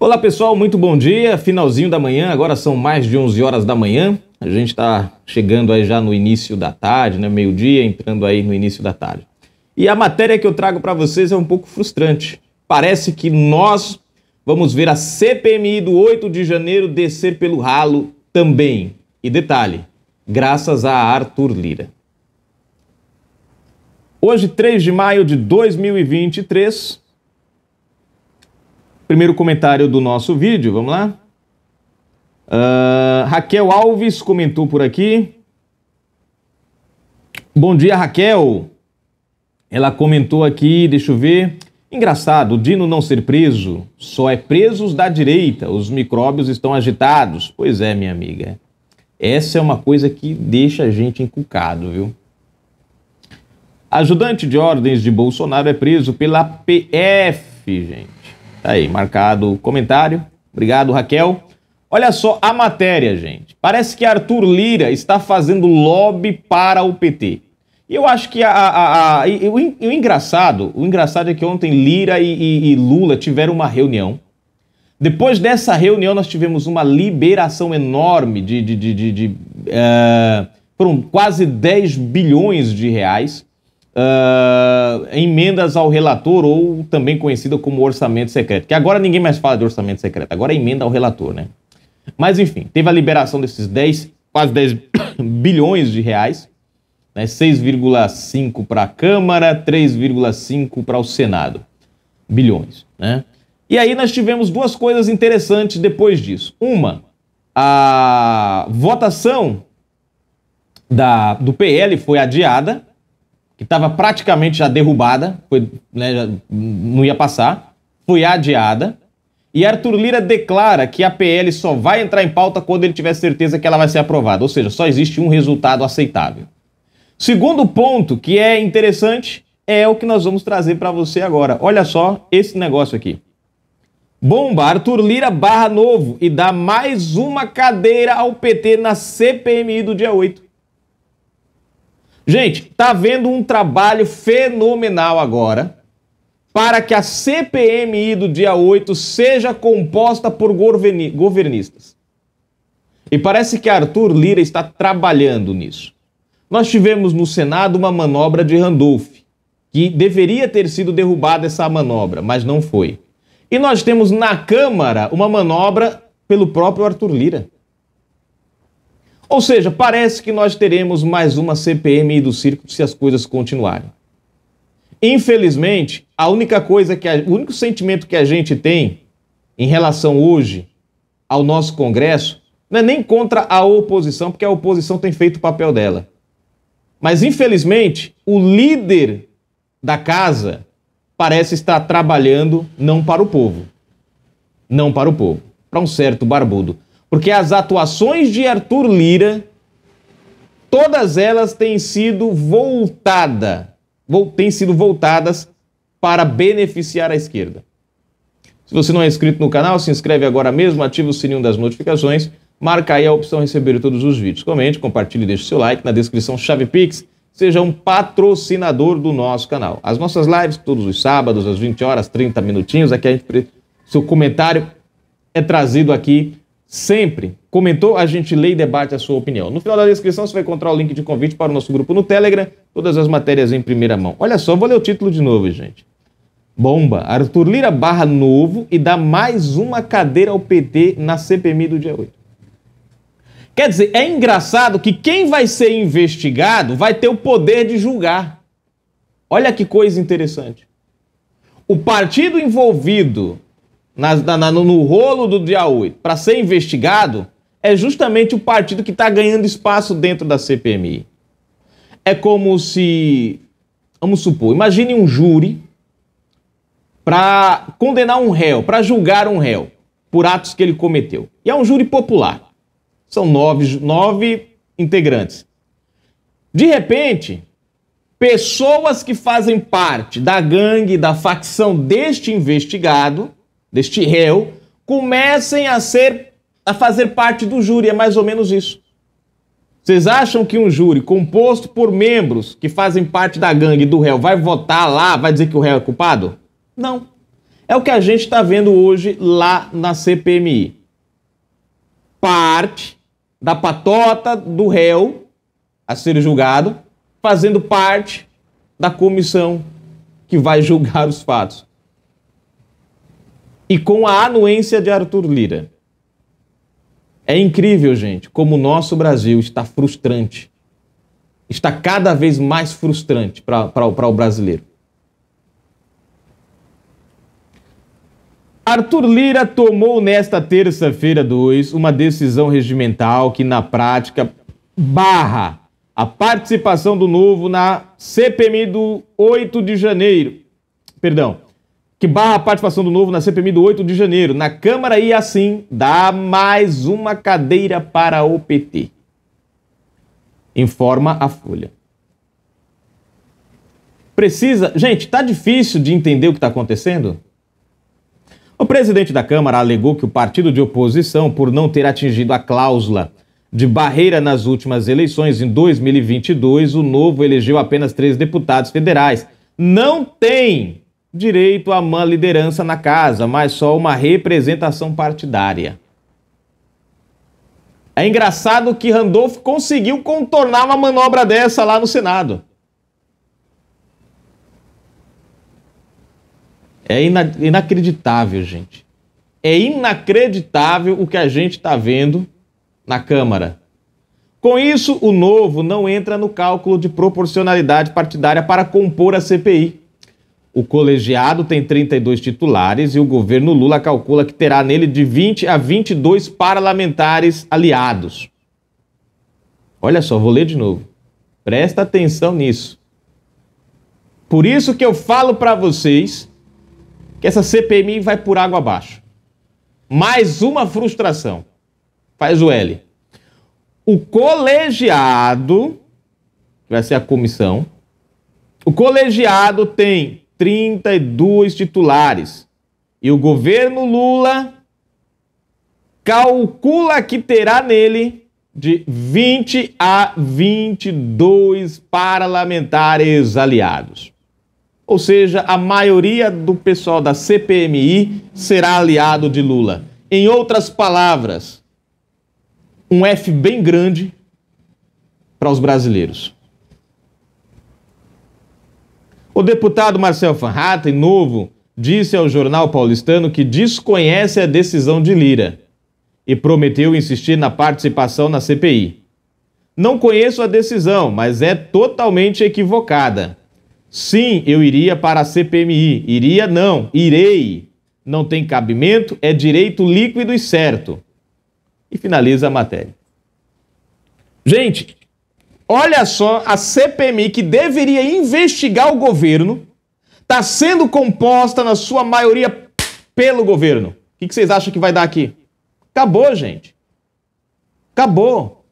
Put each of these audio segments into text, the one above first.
Olá pessoal, muito bom dia. Finalzinho da manhã, agora são mais de 11 horas da manhã. A gente está chegando aí já no início da tarde, né? Meio-dia, entrando aí no início da tarde. E a matéria que eu trago para vocês é um pouco frustrante. Parece que nós vamos ver a CPMI do 8 de janeiro descer pelo ralo também. E detalhe, graças a Arthur Lira. Hoje, 3 de maio de 2023, Primeiro comentário do nosso vídeo, vamos lá? Uh, Raquel Alves comentou por aqui. Bom dia, Raquel. Ela comentou aqui, deixa eu ver. Engraçado, o Dino não ser preso, só é presos da direita. Os micróbios estão agitados. Pois é, minha amiga. Essa é uma coisa que deixa a gente encucado, viu? Ajudante de ordens de Bolsonaro é preso pela PF, gente. Tá aí, marcado o comentário. Obrigado, Raquel. Olha só a matéria, gente. Parece que Arthur Lira está fazendo lobby para o PT. E eu acho que a, a, a, o, o, engraçado, o engraçado é que ontem Lira e, e, e Lula tiveram uma reunião. Depois dessa reunião, nós tivemos uma liberação enorme de, de, de, de uh, quase 10 bilhões de reais uh, emendas ao relator, ou também conhecida como orçamento secreto. Que agora ninguém mais fala de orçamento secreto, agora é emenda ao relator, né? Mas enfim, teve a liberação desses 10, quase 10 bilhões de reais, né? 6,5 para a Câmara, 3,5 para o Senado. Bilhões, né? E aí nós tivemos duas coisas interessantes depois disso. Uma, a votação da, do PL foi adiada, que estava praticamente já derrubada, foi, né, já não ia passar, foi adiada. E Arthur Lira declara que a PL só vai entrar em pauta quando ele tiver certeza que ela vai ser aprovada, ou seja, só existe um resultado aceitável. Segundo ponto que é interessante é o que nós vamos trazer para você agora. Olha só esse negócio aqui. Bomba, Arthur Lira barra novo e dá mais uma cadeira ao PT na CPMI do dia 8. Gente, tá vendo um trabalho fenomenal agora para que a CPMI do dia 8 seja composta por governistas. E parece que Arthur Lira está trabalhando nisso. Nós tivemos no Senado uma manobra de Randolph, que deveria ter sido derrubada essa manobra, mas não foi. E nós temos na Câmara uma manobra pelo próprio Arthur Lira. Ou seja, parece que nós teremos mais uma CPMI do circo se as coisas continuarem. Infelizmente, a única coisa que a, o único sentimento que a gente tem em relação hoje ao nosso Congresso não é nem contra a oposição, porque a oposição tem feito o papel dela. Mas infelizmente, o líder da casa parece estar trabalhando não para o povo, não para o povo, para um certo barbudo. Porque as atuações de Arthur Lira, todas elas têm sido voltada, têm sido voltadas para beneficiar a esquerda. Se você não é inscrito no canal, se inscreve agora mesmo, ativa o sininho das notificações, marca aí a opção receber todos os vídeos. Comente, compartilhe, deixe seu like. Na descrição, chave Pix, seja um patrocinador do nosso canal. As nossas lives, todos os sábados, às 20 horas, 30 minutinhos, aqui a gente, seu comentário é trazido aqui sempre. Comentou, a gente lê e debate a sua opinião. No final da descrição você vai encontrar o link de convite para o nosso grupo no Telegram, todas as matérias em primeira mão. Olha só, vou ler o título de novo, gente. Bomba! Arthur Lira barra novo e dá mais uma cadeira ao PT na CPMI do dia 8. Quer dizer, é engraçado que quem vai ser investigado vai ter o poder de julgar. Olha que coisa interessante. O partido envolvido na, na, no rolo do dia 8 para ser investigado é justamente o partido que está ganhando espaço dentro da CPMI. É como se, vamos supor, imagine um júri para condenar um réu, para julgar um réu por atos que ele cometeu. E é um júri popular. São nove, nove integrantes. De repente, pessoas que fazem parte da gangue, da facção deste investigado, deste réu, comecem a ser a fazer parte do júri, é mais ou menos isso. Vocês acham que um júri composto por membros que fazem parte da gangue do réu vai votar lá, vai dizer que o réu é culpado? Não. É o que a gente está vendo hoje lá na CPMI. Parte da patota do réu a ser julgado, fazendo parte da comissão que vai julgar os fatos e com a anuência de Arthur Lira. É incrível, gente, como o nosso Brasil está frustrante. Está cada vez mais frustrante para o brasileiro. Arthur Lira tomou nesta terça-feira 2 uma decisão regimental que, na prática, barra a participação do novo na CPMI do 8 de janeiro. Perdão, que barra a participação do novo na CPMI do 8 de janeiro na Câmara e assim dá mais uma cadeira para o PT. Informa a Folha. Precisa. Gente, tá difícil de entender o que está acontecendo? O presidente da Câmara alegou que o partido de oposição, por não ter atingido a cláusula de barreira nas últimas eleições, em 2022, o novo elegeu apenas três deputados federais. Não tem direito a uma liderança na casa, mas só uma representação partidária. É engraçado que Randolph conseguiu contornar uma manobra dessa lá no Senado. É ina inacreditável, gente. É inacreditável o que a gente está vendo na Câmara. Com isso, o novo não entra no cálculo de proporcionalidade partidária para compor a CPI. O colegiado tem 32 titulares e o governo Lula calcula que terá nele de 20 a 22 parlamentares aliados. Olha só, vou ler de novo. Presta atenção nisso. Por isso que eu falo para vocês que essa CPMI vai por água abaixo. Mais uma frustração. Faz o L. O colegiado, que vai ser a comissão, o colegiado tem 32 titulares. E o governo Lula calcula que terá nele de 20 a 22 parlamentares aliados. Ou seja, a maioria do pessoal da CPMI será aliado de Lula. Em outras palavras, um F bem grande para os brasileiros. O deputado Marcel Fanraten, novo, disse ao jornal paulistano que desconhece a decisão de Lira e prometeu insistir na participação na CPI. Não conheço a decisão, mas é totalmente equivocada. Sim, eu iria para a CPMI. Iria não, irei. Não tem cabimento, é direito líquido e certo. E finaliza a matéria. Gente, Olha só, a CPMI que deveria investigar o governo está sendo composta na sua maioria pelo governo. O que vocês acham que vai dar aqui? Acabou, gente. Acabou.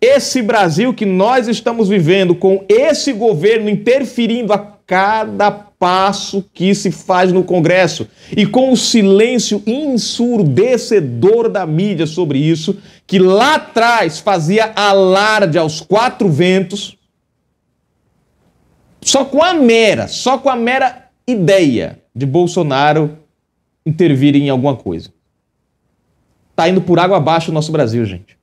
Esse Brasil que nós estamos vivendo com esse governo interferindo a cada passo que se faz no Congresso. E com o silêncio ensurdecedor da mídia sobre isso, que lá atrás fazia alarde aos quatro ventos, só com a mera, só com a mera ideia de Bolsonaro intervir em alguma coisa. Tá indo por água abaixo o nosso Brasil, gente.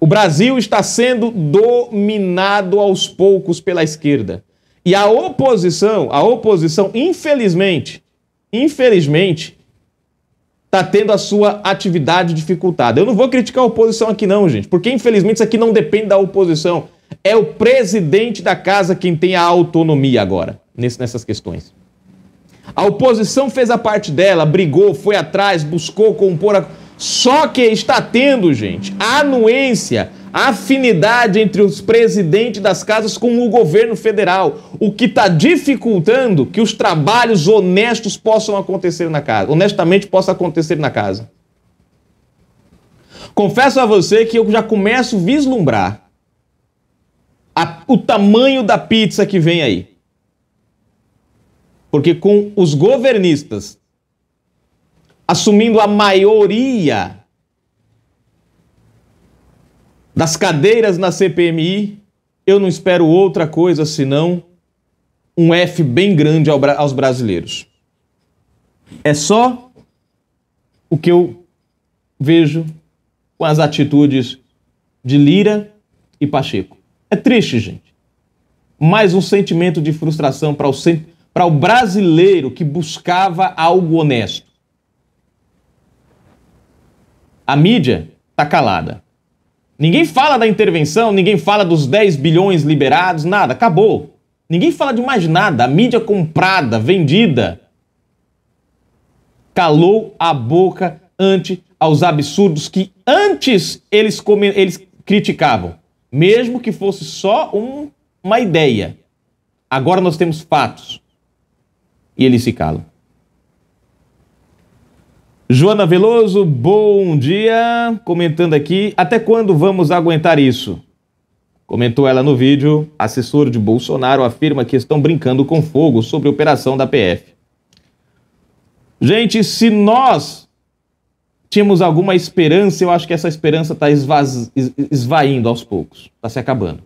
O Brasil está sendo dominado aos poucos pela esquerda. E a oposição, a oposição, infelizmente, infelizmente, está tendo a sua atividade dificultada. Eu não vou criticar a oposição aqui, não, gente, porque infelizmente isso aqui não depende da oposição. É o presidente da casa quem tem a autonomia agora, nessas questões. A oposição fez a parte dela, brigou, foi atrás, buscou compor a. Só que está tendo, gente, a anuência a afinidade entre os presidentes das casas com o governo federal, o que está dificultando que os trabalhos honestos possam acontecer na casa, honestamente possa acontecer na casa. Confesso a você que eu já começo a vislumbrar a, o tamanho da pizza que vem aí. Porque com os governistas assumindo a maioria das cadeiras na CPMI, eu não espero outra coisa senão um F bem grande aos brasileiros. É só o que eu vejo com as atitudes de Lira e Pacheco. É triste, gente. Mais um sentimento de frustração para o, o brasileiro que buscava algo honesto. A mídia está calada. Ninguém fala da intervenção, ninguém fala dos 10 bilhões liberados, nada, acabou. Ninguém fala de mais nada. A mídia comprada, vendida, calou a boca ante aos absurdos que antes eles, come, eles criticavam, mesmo que fosse só um, uma ideia. Agora nós temos fatos e eles se calam. Joana Veloso, bom dia. Comentando aqui, até quando vamos aguentar isso? Comentou ela no vídeo. Assessor de Bolsonaro afirma que estão brincando com fogo sobre operação da PF. Gente, se nós tínhamos alguma esperança, eu acho que essa esperança está esvaindo aos poucos, está se acabando.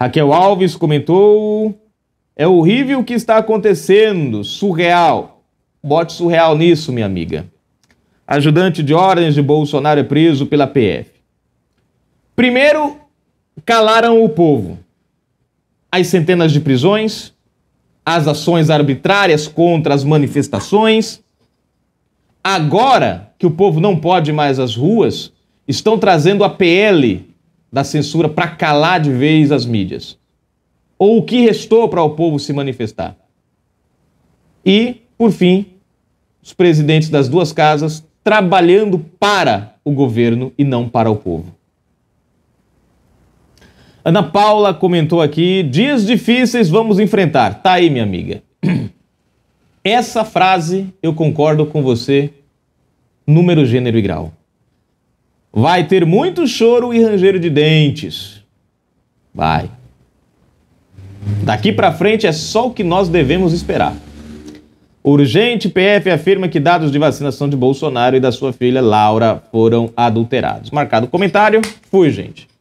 Raquel Alves comentou: é horrível o que está acontecendo, surreal. Bote surreal nisso, minha amiga. Ajudante de ordens de Bolsonaro é preso pela PF. Primeiro, calaram o povo. As centenas de prisões, as ações arbitrárias contra as manifestações. Agora que o povo não pode mais às ruas, estão trazendo a PL da censura para calar de vez as mídias. Ou o que restou para o povo se manifestar. E, por fim, os presidentes das duas casas trabalhando para o governo e não para o povo. Ana Paula comentou aqui: dias difíceis vamos enfrentar. Tá aí, minha amiga. Essa frase eu concordo com você, número, gênero e grau. Vai ter muito choro e ranger de dentes. Vai. Daqui para frente é só o que nós devemos esperar. Urgente, PF afirma que dados de vacinação de Bolsonaro e da sua filha Laura foram adulterados. Marcado o comentário. Fui, gente.